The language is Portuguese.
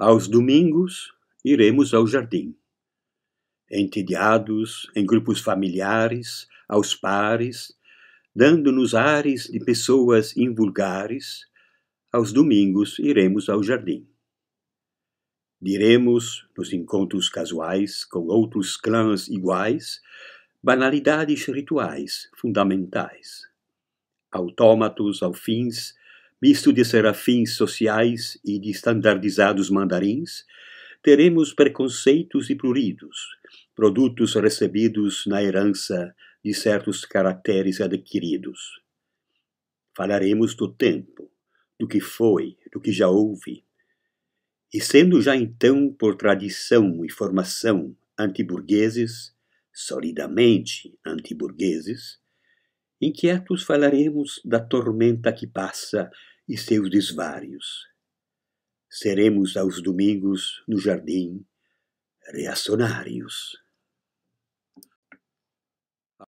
Aos domingos, iremos ao jardim. Entediados, em grupos familiares, aos pares, dando-nos ares de pessoas invulgares, aos domingos iremos ao jardim. Diremos, nos encontros casuais com outros clãs iguais, banalidades rituais fundamentais. Autômatos, alfins, fins, misto de serafins sociais e de estandardizados mandarins, teremos preconceitos e pruridos, produtos recebidos na herança de certos caracteres adquiridos. Falaremos do tempo, do que foi, do que já houve. E sendo já então, por tradição e formação, antiburgueses, solidamente antiburgueses, Inquietos falaremos da tormenta que passa e seus desvários. Seremos aos domingos no jardim reacionários.